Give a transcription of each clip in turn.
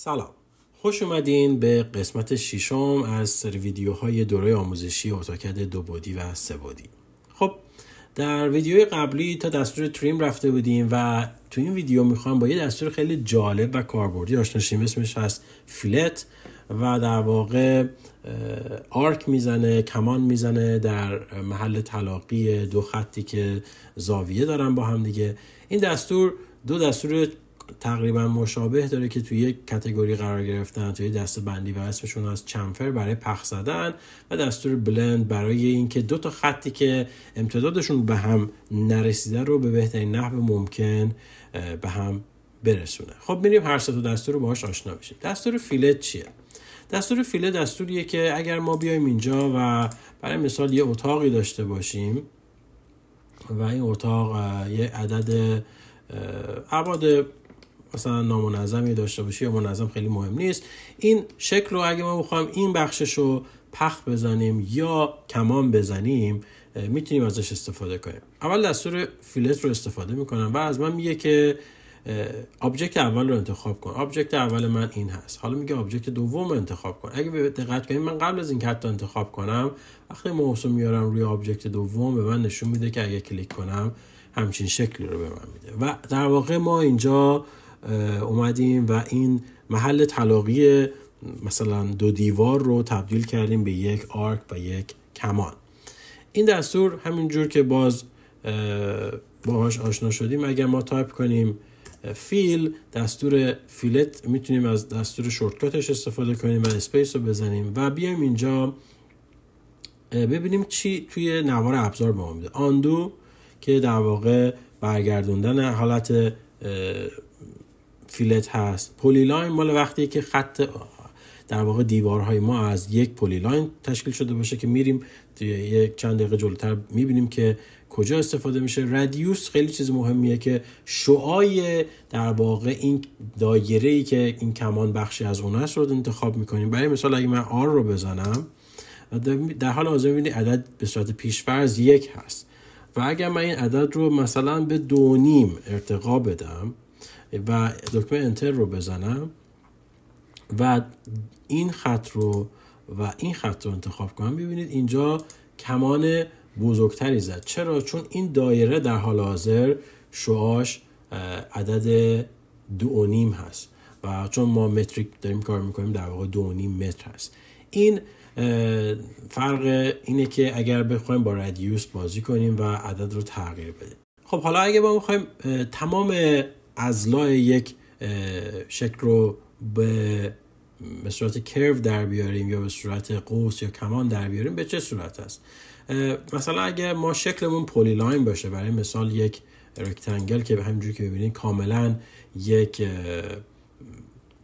سلام خوش اومدین به قسمت ششم از سری ویدیوهای دوره آموزشی اتاکد دو بودی و سه بودی خب در ویدیوی قبلی تا دستور تریم رفته بودیم و تو این ویدیو میخوام با یه دستور خیلی جالب و کاربردی آشنا شیم اسمش هست فیلت و در واقع آرک میزنه کمان میزنه در محل تلاقی دو خطی که زاویه دارن با هم دیگه این دستور دو دستور تقریبا مشابه داره که توی یک کتگوری قرار گرفتن توی دست بندی و اسمشون از چمفر برای پخ زدن و دستور بلند برای اینکه دو تا خطی که امتدادشون به هم نرسیده رو به بهترین نحو ممکن به هم برسونه خب میریم هر سه دستور رو باهاش آشنا بشیم دستور فیلت چیه دستور فیله دستوریه که اگر ما بیایم اینجا و برای مثال یه اتاقی داشته باشیم و این اتاق یه عدد عباد مثلا نامنظمی داشته باشی یا منظم خیلی مهم نیست این شکل رو اگه ما بخوام این بخشش رو پخ بزنیم یا کمان بزنیم میتونیم ازش استفاده کنیم اول دستور فیلت رو استفاده میکنم و از من میگه که آبجکت اول رو انتخاب کن آبجکت اول من این هست حالا میگه آبجکت دوم رو انتخاب کن اگه به دقت کنیم من قبل از اینکه حتی انتخاب کنم وقتی موس میارم روی آبجکت دوم به من نشون میده که اگه کلیک کنم همچین شکلی رو به من میده و در واقع ما اینجا اومدیم و این محل تلاقی مثلا دو دیوار رو تبدیل کردیم به یک آرک و یک کمان این دستور همینجور که باز باهاش آشنا شدیم اگر ما تایپ کنیم فیل دستور فیلت میتونیم از دستور شورتکاتش استفاده کنیم و اسپیس رو بزنیم و بیایم اینجا ببینیم چی توی نوار ابزار به ما میده آندو که در واقع برگردوندن حالت فیلت هست لاین مال وقتی که خط در واقع دیوارهای ما از یک لاین تشکیل شده باشه که میریم یک چند دقیقه جلوتر میبینیم که کجا استفاده میشه رادیوس خیلی چیز مهمیه که شعای در واقع این دایره ای که این کمان بخشی از اون هست رو انتخاب میکنیم برای مثال اگه من آر رو بزنم در حال حاضر میبینی عدد به صورت فرض یک هست و اگر من این عدد رو مثلا به دو نیم ارتقا بدم و دکمه انتر رو بزنم و این خط رو و این خط رو انتخاب کنم ببینید اینجا کمان بزرگتری زد چرا چون این دایره در حال حاضر شعاش عدد دو و نیم هست و چون ما متریک داریم کار میکنیم در واقع دو و نیم متر هست این فرق اینه که اگر بخوایم با ردیوس بازی کنیم و عدد رو تغییر بدیم خب حالا اگه ما میخوایم تمام از ازلاع یک شکل رو به صورت کرو در بیاریم یا به صورت قوس یا کمان در بیاریم به چه صورت است مثلا اگه ما شکلمون پولی لاین باشه برای مثال یک رکتنگل که همینجور که ببینید کاملا یک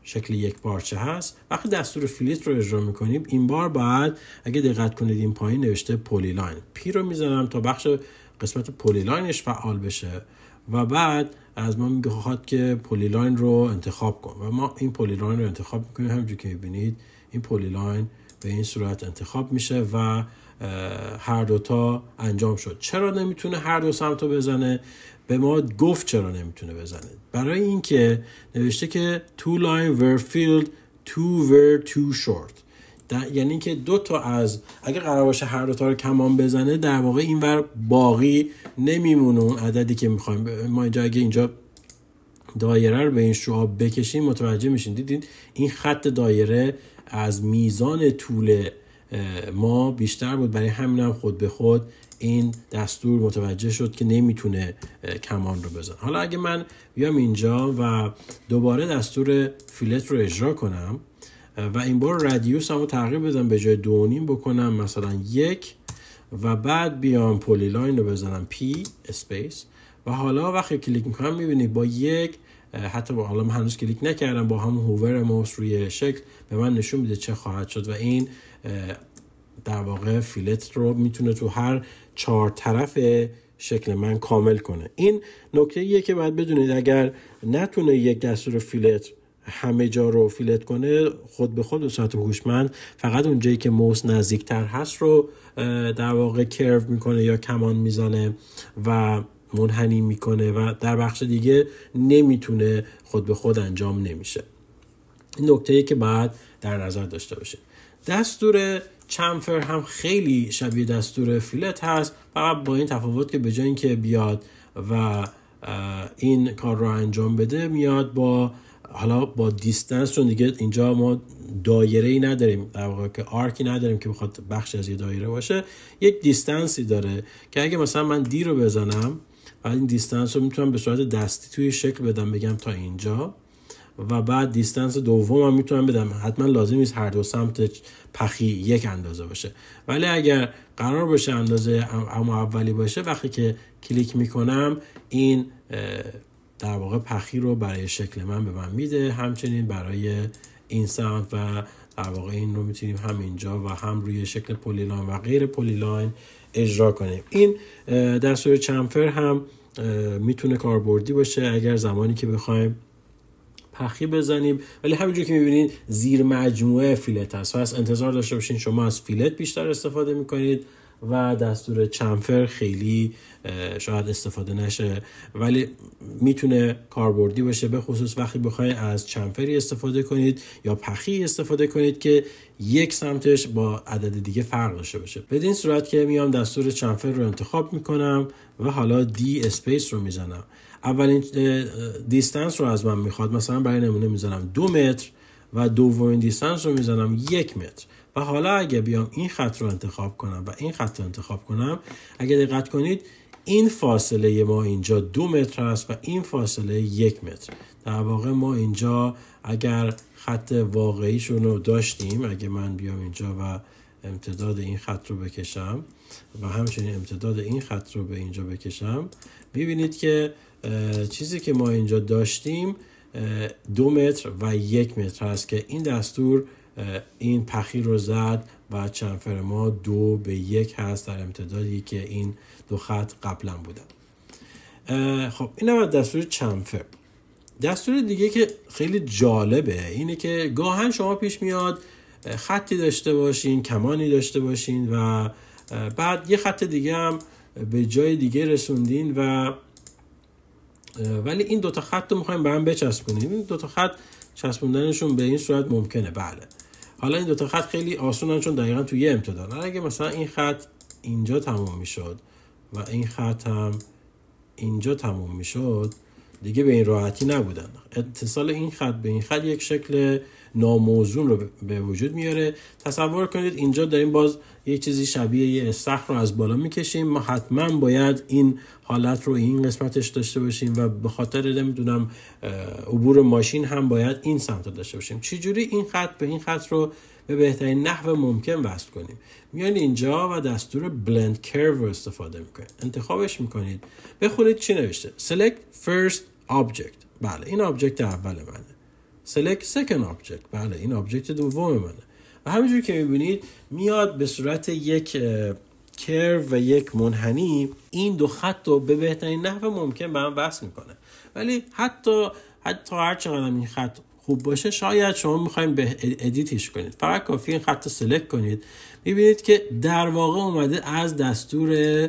شکل یک پارچه هست وقتی دستور فیلیت رو اجرا میکنیم این بار باید اگه دقت کنید این پایین نوشته پولی لاین پی رو میزنم تا بخش قسمت پولی لاینش فعال بشه و بعد از ما میگه که پولی لاین رو انتخاب کن و ما این پولی لاین رو انتخاب میکنیم همجور که میبینید این پولی لاین به این صورت انتخاب میشه و هر دوتا انجام شد چرا نمیتونه هر دو سمت رو بزنه به ما گفت چرا نمیتونه بزنه برای اینکه نوشته که تو لاین were filled two were too short در یعنی که دو تا از اگه قرار باشه هر دو تا رو کمان بزنه در واقع این ور باقی نمیمونه اون عددی که میخوایم ما اینجا اگه اینجا دایره رو به این شعاب بکشیم متوجه میشین دیدین این خط دایره از میزان طول ما بیشتر بود برای همین هم خود به خود این دستور متوجه شد که نمیتونه کمان رو بزن حالا اگه من بیام اینجا و دوباره دستور فیلت رو اجرا کنم و این بار رادیوس هم تغییر بدم به جای دونیم بکنم مثلا یک و بعد بیام پولی لاین رو بزنم پی اسپیس و حالا وقتی کلیک میکنم میبینید با یک حتی با حالا من هنوز کلیک نکردم با همون هوور ماوس روی شکل به من نشون میده چه خواهد شد و این در واقع فیلت رو میتونه تو هر چهار طرف شکل من کامل کنه این نکته یه که باید بدونید اگر نتونه یک دستور فیلت همه جا رو فیلت کنه خود به خود به صورت هوشمند فقط اونجایی که موس نزدیکتر هست رو در واقع کرو میکنه یا کمان میزنه و منحنی میکنه و در بخش دیگه نمیتونه خود به خود انجام نمیشه این نکته که باید در نظر داشته باشه دستور چمفر هم خیلی شبیه دستور فیلت هست فقط با این تفاوت که به جای اینکه بیاد و این کار رو انجام بده میاد با حالا با دیستنس چون دیگه اینجا ما دایره ای نداریم در واقع که آرکی نداریم که بخواد بخش از یه دایره باشه یک دیستنسی داره که اگه مثلا من دی رو بزنم بعد این دیستنس رو میتونم به صورت دستی توی شکل بدم بگم تا اینجا و بعد دیستنس دوم هم میتونم بدم حتما لازم نیست هر دو سمت پخی یک اندازه باشه ولی اگر قرار باشه اندازه اما اولی باشه وقتی که کلیک میکنم این در واقع پخی رو برای شکل من به من میده همچنین برای این سمت و در واقع این رو میتونیم هم اینجا و هم روی شکل پولیلاین و غیر پولیلاین اجرا کنیم این در صورت چمفر هم میتونه کاربردی باشه اگر زمانی که بخوایم پخی بزنیم ولی همینجور که میبینید زیر مجموعه فیلت هست پس انتظار داشته باشین شما از فیلت بیشتر استفاده میکنید و دستور چمفر خیلی شاید استفاده نشه ولی میتونه کاربردی باشه به خصوص وقتی بخواید از چمفری استفاده کنید یا پخی استفاده کنید که یک سمتش با عدد دیگه فرق داشته باشه بدین صورت که میام دستور چمفر رو انتخاب میکنم و حالا دی اسپیس رو میزنم اولین دیستنس رو از من میخواد مثلا برای نمونه میزنم دو متر و دومین دیستنس رو میزنم یک متر و حالا اگه بیام این خط رو انتخاب کنم و این خط رو انتخاب کنم اگه دقت کنید این فاصله ما اینجا دو متر است و این فاصله یک متر در واقع ما اینجا اگر خط واقعیشون رو داشتیم اگه من بیام اینجا و امتداد این خط رو بکشم و همچنین امتداد این خط رو به اینجا بکشم میبینید که چیزی که ما اینجا داشتیم دو متر و یک متر است که این دستور این پخی رو زد و چنفر ما دو به یک هست در امتدادی که این دو خط قبلا بودن خب این هم دستور چنفر دستور دیگه که خیلی جالبه اینه که گاهن شما پیش میاد خطی داشته باشین کمانی داشته باشین و بعد یه خط دیگه هم به جای دیگه رسوندین و ولی این دوتا خط رو میخوایم به هم بچسبونیم این دوتا خط چسبوندنشون به این صورت ممکنه بله حالا این دوتا خط خیلی آسونن چون دقیقا توی یه امتداد اگه مثلا این خط اینجا تموم میشد و این خط هم اینجا تموم میشد دیگه به این راحتی نبودن اتصال این خط به این خط یک شکل ناموزون رو به وجود میاره تصور کنید اینجا داریم باز یه چیزی شبیه یه استخر رو از بالا میکشیم ما حتما باید این حالت رو این قسمتش داشته باشیم و به خاطر میدونم عبور ماشین هم باید این سمت رو داشته باشیم چجوری این خط به این خط رو به بهترین نحو ممکن وصل کنیم میان اینجا و دستور بلند کرو رو استفاده میکنید انتخابش میکنید بخونید چی نوشته select first آبجکت بله این آبجکت اول منه select second object بله این آبجکت دوم منه و همینجور که میبینید میاد به صورت یک کر و یک منحنی این دو خط رو به بهترین نحو ممکن به هم وصل میکنه ولی حتی حتی هر چقدر این خط خوب باشه شاید شما میخوایم به ادیتش کنید فقط کافی این خط رو سلکت کنید میبینید که در واقع اومده از دستور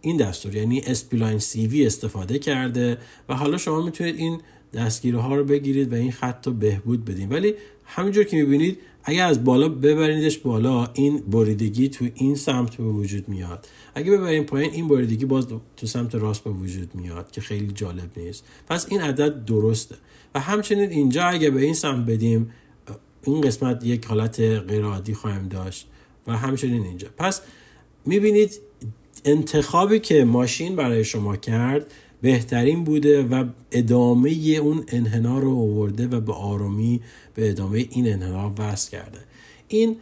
این دستور یعنی اسپلاین سی وی استفاده کرده و حالا شما میتونید این دستگیره ها رو بگیرید و این خط رو بهبود بدین ولی همینجور که میبینید اگر از بالا ببریدش بالا این بریدگی تو این سمت به وجود میاد اگه ببرین پایین این بریدگی باز تو سمت راست به وجود میاد که خیلی جالب نیست پس این عدد درسته و همچنین اینجا اگه به این سمت بدیم این قسمت یک حالت غیر عادی خواهیم داشت و همچنین اینجا پس میبینید انتخابی که ماشین برای شما کرد بهترین بوده و ادامه اون انحنا رو آورده و به آرامی به ادامه این انحنا وصل کرده این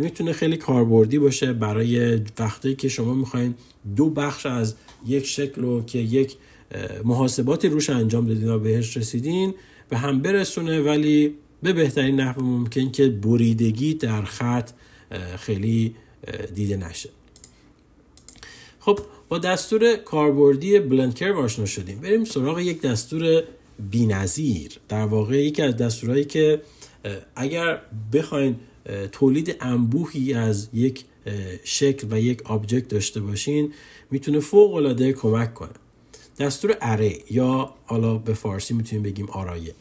میتونه خیلی کاربردی باشه برای وقتی که شما میخواین دو بخش از یک شکل رو که یک محاسباتی روش انجام دادین و بهش رسیدین به هم برسونه ولی به بهترین نحو ممکن که بریدگی در خط خیلی دیده نشه خب با دستور کاربردی بلندکر آشنا شدیم بریم سراغ یک دستور بینظیر در واقع یکی از دستورهایی که اگر بخواین تولید انبوهی از یک شکل و یک آبجکت داشته باشین میتونه فوق العاده کمک کنه دستور اری، یا حالا به فارسی میتونیم بگیم آرایه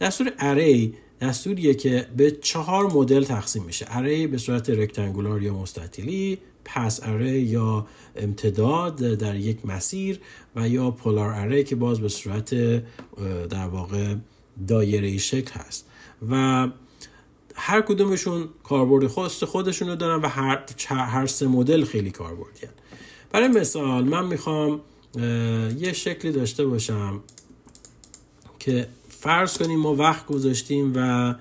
دستور اری، دستوریه که به چهار مدل تقسیم میشه اری به صورت رکتانگولار یا مستطیلی پس اره یا امتداد در یک مسیر و یا پولار اره که باز به صورت در واقع دایره شکل هست و هر کدومشون کاربرد خاص خودشون رو دارن و هر هر سه مدل خیلی کاربردیان برای مثال من میخوام یه شکلی داشته باشم که فرض کنیم ما وقت گذاشتیم و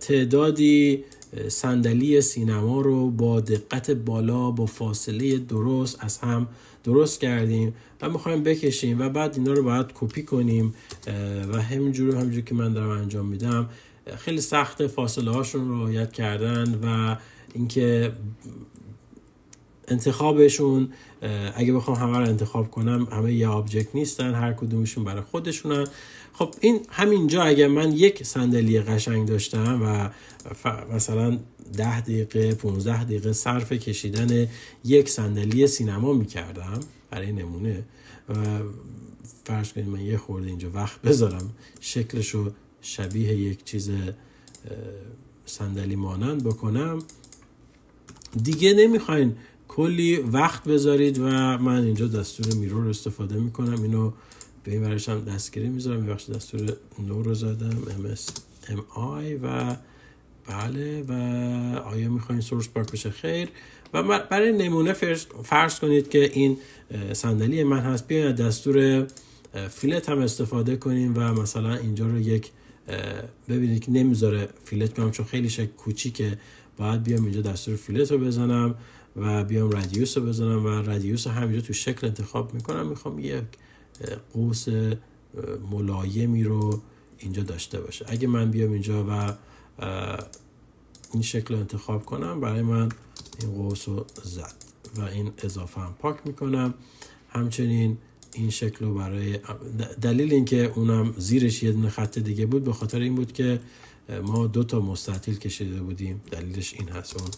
تعدادی صندلی سینما رو با دقت بالا با فاصله درست از هم درست کردیم و میخوایم بکشیم و بعد اینا رو باید کپی کنیم و همینجور همینجوری که من دارم انجام میدم خیلی سخت فاصله هاشون رو رعایت کردن و اینکه انتخابشون اگه بخوام همه رو انتخاب کنم همه یه آبجکت نیستن هر کدومشون برای خودشونن خب این همینجا اگر من یک صندلی قشنگ داشتم و مثلا ده دقیقه 15 دقیقه صرف کشیدن یک صندلی سینما میکردم برای نمونه و فرض کنید من یه خورده اینجا وقت بذارم شکلش رو شبیه یک چیز صندلی مانند بکنم دیگه نمیخواین کلی وقت بذارید و من اینجا دستور میرور استفاده میکنم اینو به این برایش هم دستگیری میذارم بخش دستور نو رو زدم MSMI و بله و آیا میخواین سورس پارک بشه خیر و برای نمونه فرض, کنید که این صندلی من هست بیاین دستور فیلت هم استفاده کنیم و مثلا اینجا رو یک ببینید که نمیذاره فیلت کنم چون خیلی شکل کوچیکه باید بیام اینجا دستور فیلت رو بزنم و بیام رادیوس رو بزنم و رادیوس رو همینجا تو شکل انتخاب میکنم میخوام یک قوس ملایمی رو اینجا داشته باشه اگه من بیام اینجا و این شکل رو انتخاب کنم برای من این قوس رو زد و این اضافه هم پاک میکنم همچنین این شکل رو برای دلیل اینکه اونم زیرش یه خط دیگه بود به خاطر این بود که ما دو تا مستطیل کشیده بودیم دلیلش این هست اون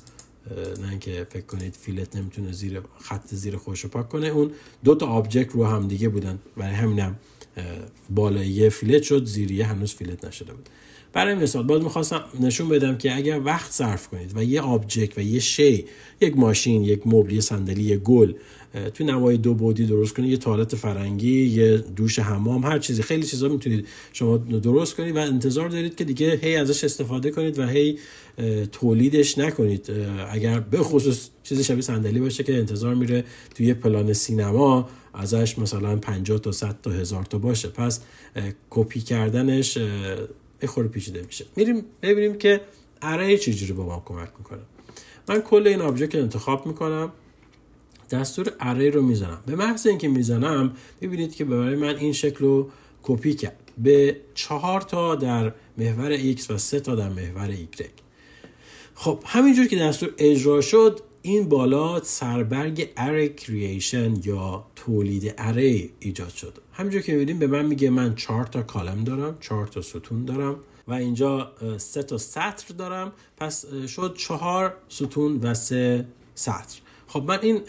نه اینکه فکر کنید فیلت نمیتونه زیر خط زیر خوش پاک کنه اون دو تا آبجکت رو هم دیگه بودن برای همینم بالایی فیلت شد زیریه هنوز فیلت نشده بود برای مثال باز میخواستم نشون بدم که اگر وقت صرف کنید و یه آبجکت و یه شی یک ماشین یک مبل یه صندلی گل توی نمای دو بودی درست کنید یه توالت فرنگی یه دوش حمام هر چیزی خیلی چیزا میتونید شما درست کنید و انتظار دارید که دیگه هی ازش استفاده کنید و هی تولیدش نکنید اگر به خصوص چیز شبیه صندلی باشه که انتظار میره توی یه پلان سینما ازش مثلا 50 تا 100 تا هزار تا باشه پس کپی کردنش یه خورده پیچیده میشه میریم ببینیم که چه چجوری با ما کمک میکنه من کل این آبجکت انتخاب میکنم دستور اره رو میزنم به محض اینکه میزنم میبینید که برای من این شکل رو کپی کرد به چهار تا در محور x و سه تا در محور y خب همینجور که دستور اجرا شد این بالا سربرگ اری کریشن یا تولید اری ایجاد شد همینجور که میبینیم به من میگه من چهار تا کالم دارم چهار تا ستون دارم و اینجا سه تا سطر دارم پس شد چهار ستون و سه سطر خب من این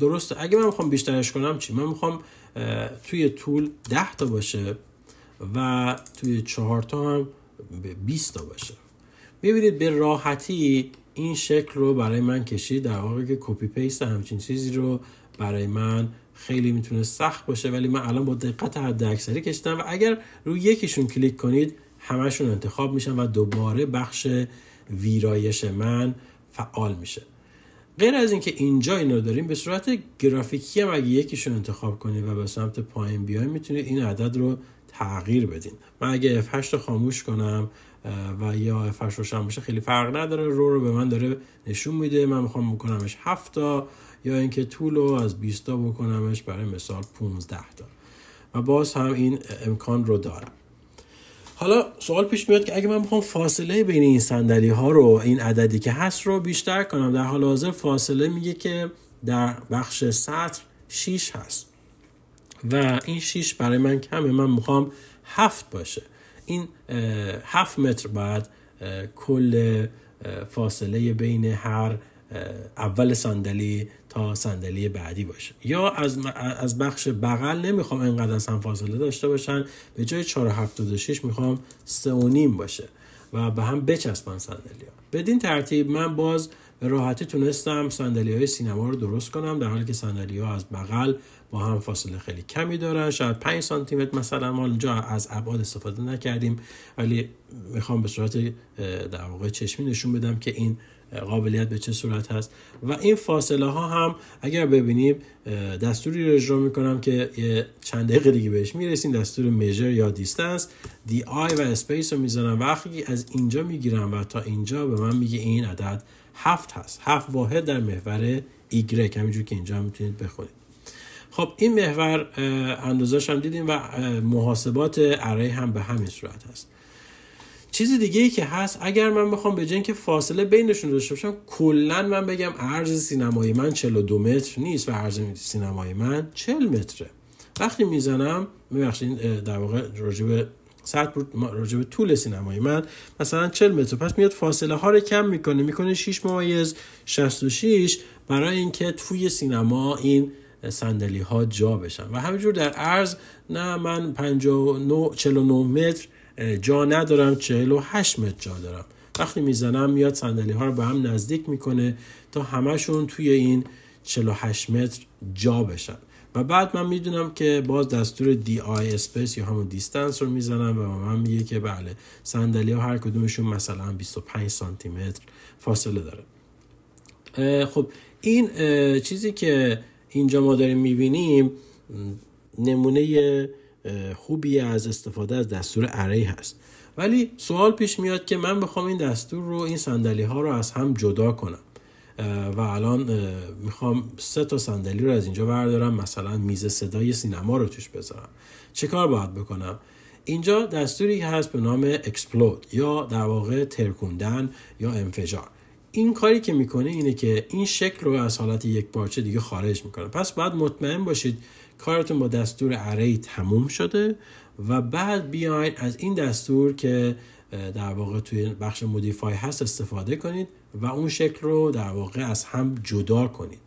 درسته اگه من میخوام بیشترش کنم چی من میخوام توی طول 10 تا باشه و توی چهار تا هم 20 تا باشه میبینید به راحتی این شکل رو برای من کشید در واقع که کپی پیست همچین چیزی رو برای من خیلی میتونه سخت باشه ولی من الان با دقت حد اکثری کشیدم و اگر روی یکیشون کلیک کنید همشون انتخاب میشن و دوباره بخش ویرایش من فعال میشه غیر از اینکه اینجا اینا داریم به صورت گرافیکی هم اگه یکیشون انتخاب کنید و به سمت پایین بیایم میتونید این عدد رو تغییر بدین من اگه F8 رو خاموش کنم و یا F8 روشن باشه خیلی فرق نداره رو رو به من داره نشون میده من میخوام بکنمش 7 تا یا اینکه طول رو از 20 تا بکنمش برای مثال 15 تا و باز هم این امکان رو دارم حالا سوال پیش میاد که اگه من بخوام فاصله بین این صندلی ها رو این عددی که هست رو بیشتر کنم در حال حاضر فاصله میگه که در بخش سطر 6 هست و این 6 برای من کمه من میخوام 7 باشه این 7 متر بعد کل فاصله بین هر اول صندلی صندلی بعدی باشه یا از, از بخش بغل نمیخوام انقدر از هم فاصله داشته باشن به جای 476 میخوام 3 و نیم باشه و به هم بچسبن صندلی ها بدین ترتیب من باز به راحتی تونستم صندلی های سینما رو درست کنم در حالی که صندلی ها از بغل با هم فاصله خیلی کمی دارن شاید 5 سانتی متر مثلا ما از ابعاد استفاده نکردیم ولی میخوام به صورت در واقع چشمی نشون بدم که این قابلیت به چه صورت هست و این فاصله ها هم اگر ببینیم دستوری رو اجرا میکنم که چند دقیقه دیگه بهش میرسیم دستور میجر یا دیستنس دی آی و اسپیس رو میزنم وقتی از اینجا میگیرم و تا اینجا به من میگه این عدد هفت هست هفت واحد در محور ایگرک همینجور که اینجا میتونید بخونید خب این محور اندازش هم دیدیم و محاسبات اره هم به همین صورت هست چیز دیگه ای که هست اگر من بخوام به جای فاصله بینشون رو داشته باشم کلا من بگم عرض سینمایی من 42 متر نیست و عرض سینمای من 40 متره وقتی میزنم ببخشید در واقع راجب ساعت راجب طول سینمای من مثلا 40 متر پس میاد فاصله ها رو کم میکنه میکنه 6 ممایز 66 برای اینکه توی سینما این صندلی ها جا بشن و همینجور در عرض نه من 59 49 متر جا ندارم 48 متر جا دارم وقتی میزنم میاد صندلی ها رو به هم نزدیک میکنه تا همشون توی این 48 متر جا بشن و بعد من میدونم که باز دستور دی آی اسپیس یا همون دیستانس رو میزنم و من میگه که بله صندلی ها هر کدومشون مثلا 25 سانتی متر فاصله داره خب این چیزی که اینجا ما داریم میبینیم نمونه خوبی از استفاده از دستور اری هست ولی سوال پیش میاد که من بخوام این دستور رو این صندلی ها رو از هم جدا کنم و الان میخوام سه تا صندلی رو از اینجا بردارم مثلا میز صدای سینما رو توش بذارم چه کار باید بکنم اینجا دستوری هست به نام اکسپلود یا در واقع ترکوندن یا انفجار این کاری که میکنه اینه که این شکل رو از حالت یک پارچه دیگه خارج میکنه پس باید مطمئن باشید کارتون با دستور اری تموم شده و بعد بیاید از این دستور که در واقع توی بخش مودیفای هست استفاده کنید و اون شکل رو در واقع از هم جدا کنید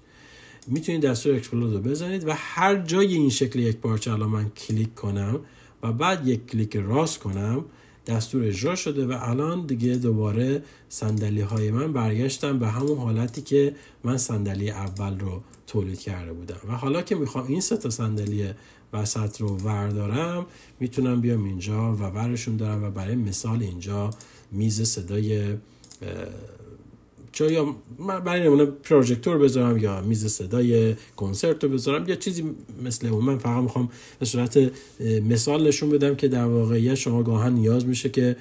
میتونید دستور اکسپلود رو بزنید و هر جای این شکل یک پارچه الان من کلیک کنم و بعد یک کلیک راست کنم دستور اجرا شده و الان دیگه دوباره صندلی های من برگشتم به همون حالتی که من صندلی اول رو تولید کرده بودم و حالا که میخوام این سه تا صندلی وسط رو وردارم میتونم بیام اینجا و ورشون دارم و برای مثال اینجا میز صدای چا یا من برای نمونه پروژکتور بذارم یا میز صدای کنسرت رو بذارم یا چیزی مثل اون من فقط میخوام به صورت مثال نشون بدم که در واقعیت شما گاهن نیاز میشه که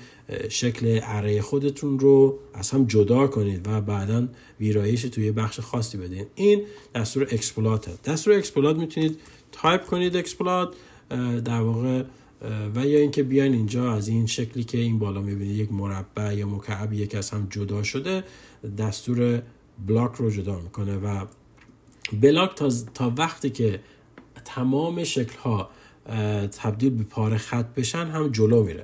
شکل اره خودتون رو از هم جدا کنید و بعدا ویرایش توی بخش خاصی بدین این دستور اکسپلات هست دستور اکسپلات میتونید تایپ کنید اکسپلات در واقع و یا اینکه بیان اینجا از این شکلی که این بالا میبینید یک مربع یا مکعب یک از هم جدا شده دستور بلاک رو جدا میکنه و بلاک تا, تا وقتی که تمام شکل ها تبدیل به پاره خط بشن هم جلو میره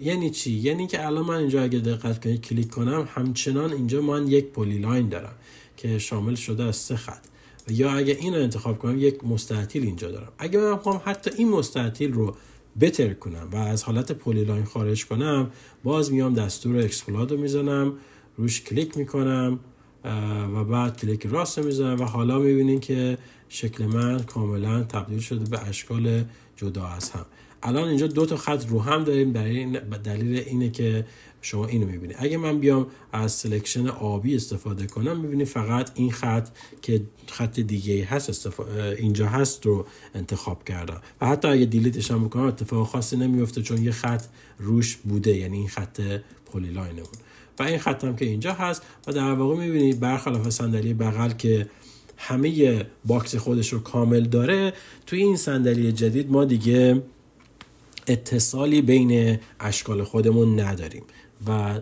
یعنی چی یعنی که الان من اینجا اگه دقت کنید کلیک کنم همچنان اینجا من یک پلی لاین دارم که شامل شده از سه خط یا اگه این رو انتخاب کنم یک مستطیل اینجا دارم اگه من بخوام حتی این مستطیل رو بتر کنم و از حالت پلی لاین خارج کنم باز میام دستور اکسپلاد رو میزنم روش کلیک میکنم و بعد کلیک راست میزنم و حالا میبینین که شکل من کاملا تبدیل شده به اشکال جدا از هم الان اینجا دو تا خط رو هم داریم دلیل اینه که شما اینو میبینید اگه من بیام از سلکشن آبی استفاده کنم میبینید فقط این خط که خط دیگه هست اینجا هست رو انتخاب کردم و حتی اگه دیلیتش هم بکنم اتفاق خاصی نمیفته چون یه خط روش بوده یعنی این خط پلی بود و این خط هم که اینجا هست و در واقع میبینید برخلاف صندلی بغل که همه باکس خودش رو کامل داره توی این صندلی جدید ما دیگه اتصالی بین اشکال خودمون نداریم و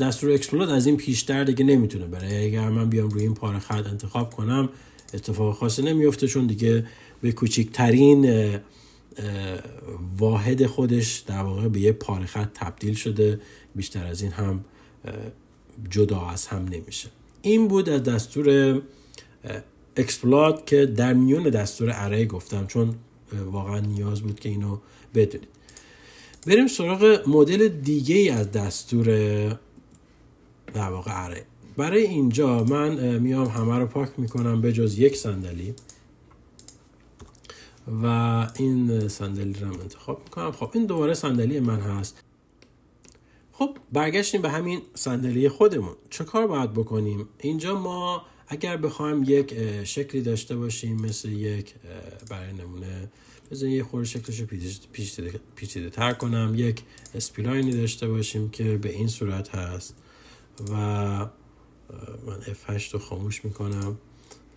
دستور اکسپلود از این پیشتر دیگه نمیتونه برای اگر من بیام روی این پاره خط انتخاب کنم اتفاق خاصی نمیفته چون دیگه به کوچکترین واحد خودش در واقع به یه پاره خط تبدیل شده بیشتر از این هم جدا از هم نمیشه این بود از دستور اکسپلات که در میون دستور اره گفتم چون واقعا نیاز بود که اینو بدونید بریم سراغ مدل دیگه ای از دستور در واقع اره برای اینجا من میام همه رو پاک میکنم به جز یک صندلی و این صندلی رو انتخاب میکنم خب این دوباره صندلی من هست خب برگشتیم به همین صندلی خودمون چه کار باید بکنیم اینجا ما اگر بخوایم یک شکلی داشته باشیم مثل یک برای نمونه بذار یه خورده شکلش رو پیچیده, تر کنم یک اسپیلاینی داشته باشیم که به این صورت هست و من F8 رو خاموش میکنم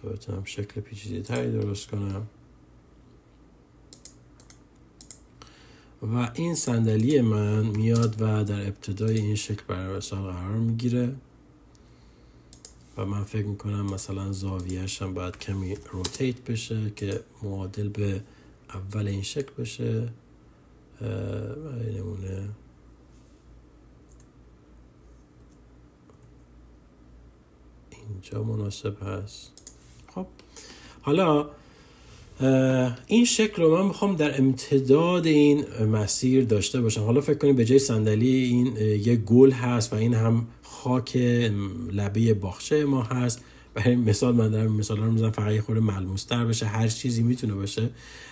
تا بتونم شکل پیچیده تری درست کنم و این صندلی من میاد و در ابتدای این شکل برای قرار میگیره و من فکر میکنم مثلا زاویهش هم باید کمی روتیت بشه که معادل به اول این شکل باشه نمونه اینجا مناسب هست خب حالا این شکل رو من میخوام در امتداد این مسیر داشته باشم حالا فکر کنید به جای صندلی این یه گل هست و این هم خاک لبه باخشه ما هست برای مثال من دارم مثال رو میزنم فقط یه خورده تر بشه هر چیزی میتونه باشه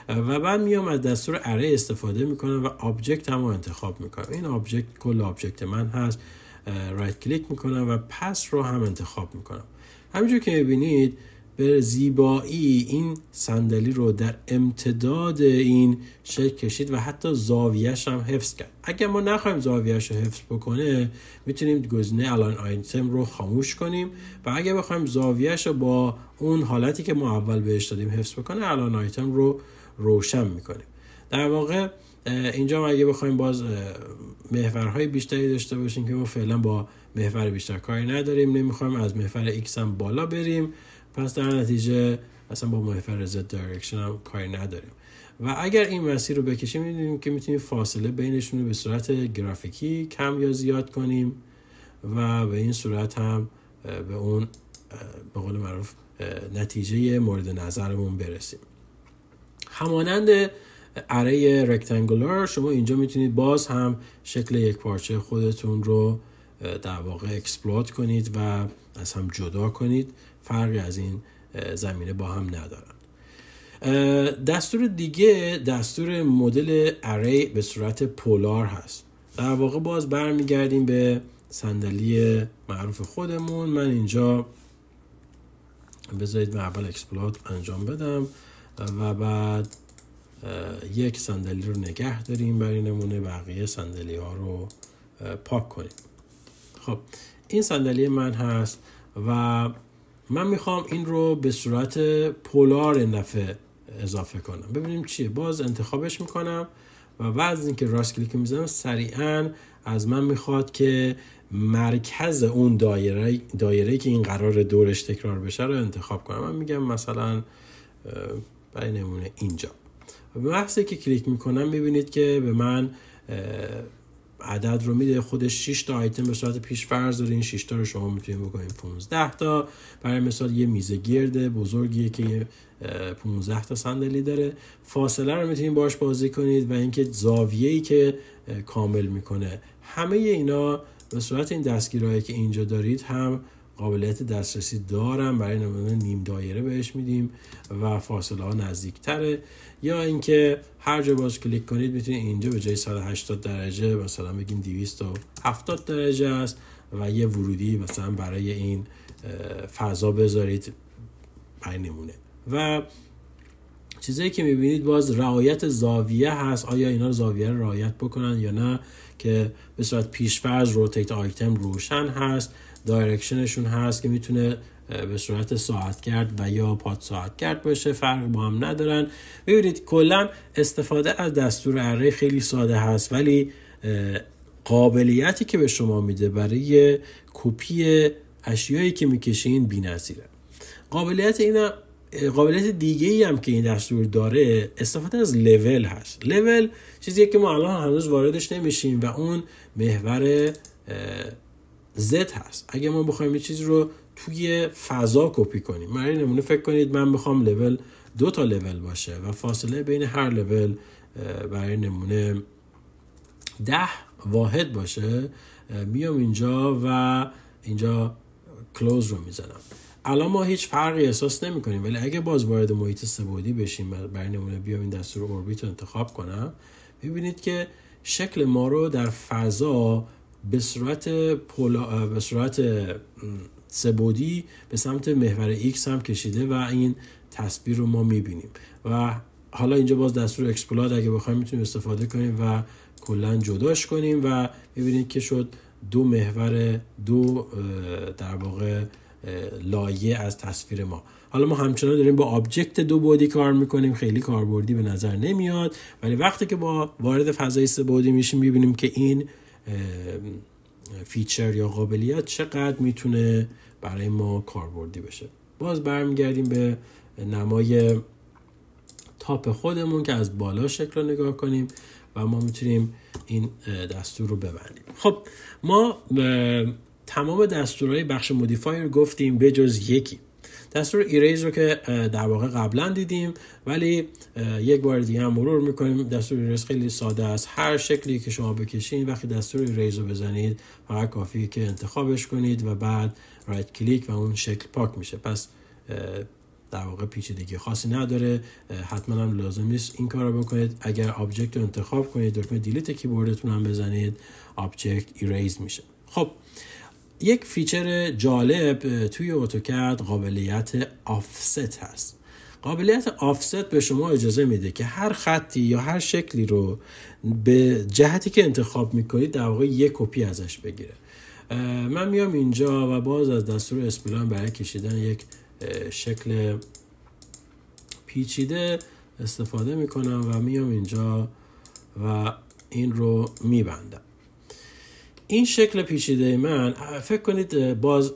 و بعد میام از دستور اره استفاده میکنم و آبجکت هم رو انتخاب میکنم این آبجکت کل آبجکت من هست رایت کلیک میکنم و پس رو هم انتخاب میکنم همینجور که میبینید به زیبایی این صندلی رو در امتداد این شکل کشید و حتی زاویهش هم حفظ کرد اگر ما نخوایم زاویهش رو حفظ بکنه میتونیم گزینه الان آیتم رو خاموش کنیم و اگر بخوایم زاویهش رو با اون حالتی که ما اول بهش دادیم حفظ بکنه الان آیتم رو روشن میکنیم در واقع اینجا ما اگه بخوایم باز محورهای بیشتری داشته باشیم که ما فعلا با محور بیشتر کاری نداریم نمیخوایم از محور ایکس هم بالا بریم پس در نتیجه اصلا با محفر زد دایرکشن هم کاری نداریم و اگر این مسیر رو بکشیم میدونیم که میتونیم فاصله بینشون رو به صورت گرافیکی کم یا زیاد کنیم و به این صورت هم به اون به قول معروف نتیجه مورد نظرمون برسیم همانند اره رکتنگولار شما اینجا میتونید باز هم شکل یک پارچه خودتون رو در واقع اکسپلوت کنید و از هم جدا کنید فرقی از این زمینه با هم ندارن دستور دیگه دستور مدل اری به صورت پولار هست در واقع باز برمیگردیم به صندلی معروف خودمون من اینجا بذارید من اول اکسپلات انجام بدم و بعد یک صندلی رو نگه داریم برای نمونه بقیه صندلی ها رو پاک کنیم خب این صندلی من هست و من میخوام این رو به صورت پولار نفع اضافه کنم ببینیم چیه باز انتخابش میکنم و بعد از اینکه راست کلیک میزنم سریعا از من میخواد که مرکز اون دایره دایره که این قرار دورش تکرار بشه رو انتخاب کنم من میگم مثلا برای نمونه اینجا محصه که کلیک میکنم میبینید که به من عدد رو میده خودش 6 تا آیتم به صورت پیش فرض داره این 6 تا رو شما میتونید بکنید 15 تا برای مثال یه میز گرد بزرگیه که 15 تا صندلی داره فاصله رو میتونید باش بازی کنید و اینکه ای که کامل میکنه همه اینا به صورت این دستگیرهایی که اینجا دارید هم قابلیت دسترسی دارم برای نمونه نیم دایره بهش میدیم و فاصله ها تره یا اینکه هر جا باز کلیک کنید میتونید اینجا به جای 180 درجه مثلا بگیم 270 درجه است و یه ورودی مثلا برای این فضا بذارید برای نمونه و چیزایی که میبینید باز رعایت زاویه هست آیا اینا زاویه رو رعایت بکنن یا نه که به صورت فرض روتیت آیتم روشن هست دایرکشنشون هست که میتونه به صورت ساعت کرد و یا پاد ساعت کرد باشه فرق با هم ندارن ببینید کلا استفاده از دستور اره خیلی ساده هست ولی قابلیتی که به شما میده برای کپی اشیایی که میکشین بی‌نظیره قابلیت این قابلیت دیگه ای هم که این دستور داره استفاده از لول هست لول چیزیه که ما الان هنوز واردش نمیشیم و اون محور زد هست اگه ما بخوایم یه چیزی رو توی فضا کپی کنیم برای نمونه فکر کنید من بخوام لول دو تا لول باشه و فاصله بین هر لول برای نمونه ده واحد باشه میام اینجا و اینجا کلوز رو میزنم الان ما هیچ فرقی احساس نمی کنیم ولی اگه باز وارد محیط سبودی بشیم برای نمونه بیام این دستور اوربیت رو انتخاب کنم ببینید که شکل ما رو در فضا به صورت پولا... به سبودی به سمت محور X هم کشیده و این تصویر رو ما میبینیم و حالا اینجا باز دستور اکسپلاد اگه بخوایم میتونیم استفاده کنیم و کلا جداش کنیم و میبینید که شد دو محور دو در واقع لایه از تصویر ما حالا ما همچنان داریم با آبجکت دو بودی کار میکنیم خیلی کاربردی به نظر نمیاد ولی وقتی که با وارد فضای سه بودی میشیم میبینیم که این فیچر یا قابلیت چقدر میتونه برای ما کاربردی بشه باز برمیگردیم به نمای تاپ خودمون که از بالا شکل رو نگاه کنیم و ما میتونیم این دستور رو ببندیم خب ما تمام دستورهای بخش مودیفایر رو گفتیم به جز یکی دستور ایریز رو که در واقع قبلا دیدیم ولی یک بار دیگه هم مرور میکنیم دستور ایریز خیلی ساده است هر شکلی که شما بکشین وقتی دستور ایریز رو بزنید فقط کافیه که انتخابش کنید و بعد رایت کلیک و اون شکل پاک میشه پس در واقع پیچیدگی خاصی نداره حتما هم لازم نیست این کار رو بکنید اگر آبجکت رو انتخاب کنید دکمه دیلیت کیبوردتون هم بزنید آبجکت ایریز میشه خب یک فیچر جالب توی اتوکد قابلیت آفست هست قابلیت آفست به شما اجازه میده که هر خطی یا هر شکلی رو به جهتی که انتخاب میکنید در واقع یک کپی ازش بگیره من میام اینجا و باز از دستور اسپلان برای کشیدن یک شکل پیچیده استفاده میکنم و میام اینجا و این رو میبندم این شکل پیچیده من فکر کنید باز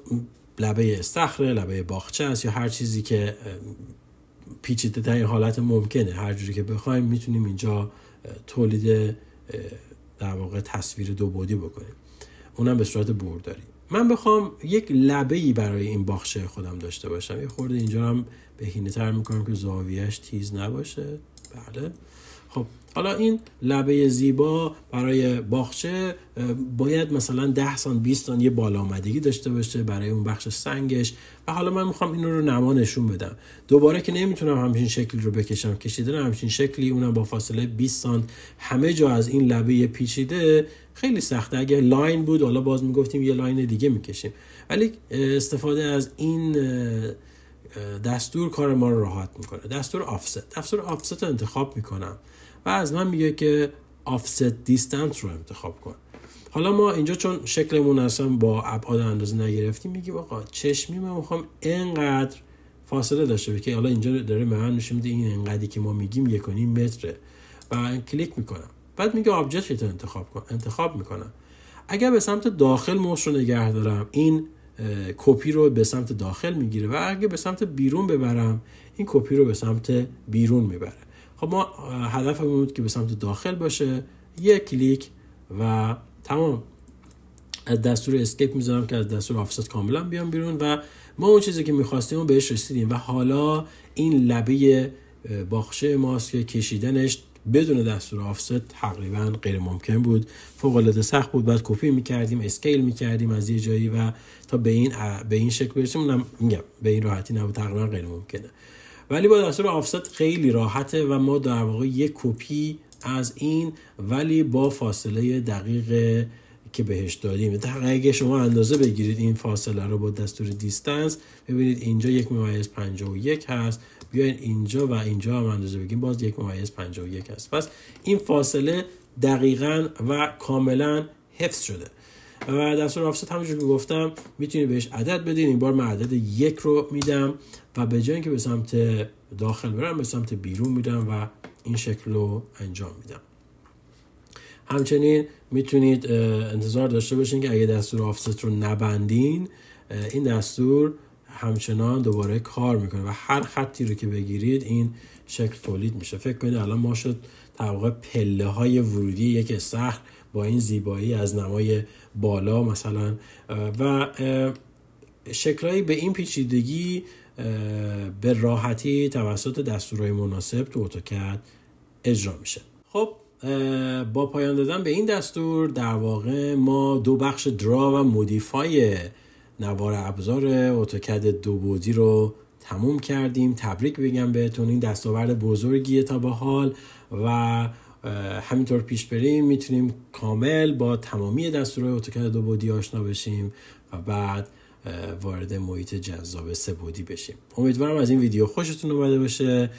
لبه استخر لبه باخچه است یا هر چیزی که پیچیده در این حالت ممکنه هر جوری که بخوایم میتونیم اینجا تولید در واقع تصویر دو بودی بکنیم اونم به صورت برداری من بخوام یک لبه ای برای این باخچه خودم داشته باشم یه خورده اینجا هم بهینه تر میکنم که زاویهش تیز نباشه بله خب حالا این لبه زیبا برای باخچه باید مثلا 10 سان 20 سان یه بالا آمدگی داشته باشه برای اون بخش سنگش و حالا من میخوام اینو رو نما نشون بدم دوباره که نمیتونم همچین شکلی رو بکشم کشیدن همچین شکلی اونم با فاصله 20 سان همه جا از این لبه پیچیده خیلی سخته اگه لاین بود حالا باز میگفتیم یه لاین دیگه میکشیم ولی استفاده از این دستور کار ما رو راحت میکنه دستور آفست دستور آفست رو انتخاب میکنم و از من میگه که آفست دیستنس رو انتخاب کن حالا ما اینجا چون شکلمون اصلا با ابعاد اندازه نگرفتیم میگیم آقا چشمی من میخوام انقدر فاصله داشته باشه که حالا اینجا داره من نشون میده این انقدری که ما میگیم یک متره و کلیک میکنم بعد میگه آبجکت رو انتخاب کن انتخاب میکنم اگر به سمت داخل موس رو نگه دارم این کپی رو به سمت داخل میگیره و اگه به سمت بیرون ببرم این کپی رو به سمت بیرون میبره خب ما هدفمون بود که به سمت داخل باشه یک کلیک و تمام از دستور اسکیپ میذارم که از دستور آفست کاملا بیام بیرون و ما اون چیزی که میخواستیم بهش رسیدیم و حالا این لبه باخشه ماست که کشیدنش بدون دستور آفست تقریبا غیر ممکن بود فوق العاده سخت بود بعد کپی میکردیم اسکیل میکردیم از یه جایی و تا به این به این شکل برسیم اونم میگم به این راحتی نبود تقریبا غیر ممکنه ولی با دستور آفست خیلی راحته و ما در واقع یک کپی از این ولی با فاصله دقیق که بهش دادیم اگه شما اندازه بگیرید این فاصله رو با دستور دیستنس ببینید اینجا یک ممیز یک هست بیاین اینجا و اینجا هم اندازه بگیم باز یک ممیز 51 هست پس این فاصله دقیقا و کاملا حفظ شده و دستور آفست همونجور که گفتم میتونید بهش عدد بدین این بار من عدد یک رو میدم و به جای اینکه به سمت داخل برم به سمت بیرون میدم و این شکل رو انجام میدم همچنین میتونید انتظار داشته باشین که اگه دستور آفست رو نبندین این دستور همچنان دوباره کار میکنه و هر خطی رو که بگیرید این شکل تولید میشه فکر کنید الان ما شد طبقه پله های ورودی یک سخت با این زیبایی از نمای بالا مثلا و شکلهایی به این پیچیدگی به راحتی توسط دستورهای مناسب تو اتوکد اجرا میشه خب با پایان دادن به این دستور در واقع ما دو بخش درا و مودیفای نوار ابزار اتوکد دو بودی رو تموم کردیم تبریک بگم بهتون این دستاورد بزرگیه تا به حال و همینطور پیش بریم میتونیم کامل با تمامی دستورهای اتوکد دو بودی آشنا بشیم و بعد وارد محیط جذاب سه بودی بشیم امیدوارم از این ویدیو خوشتون اومده باشه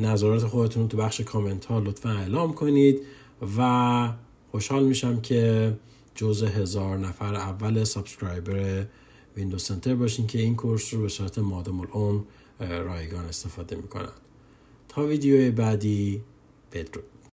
نظرات خودتون رو تو بخش کامنت ها لطفا اعلام کنید و خوشحال میشم که جزء هزار نفر اول سابسکرایبر ویندوز سنتر باشین که این کورس رو به صورت مادم العمر رایگان استفاده میکنن تا ویدیو بعدی بدرود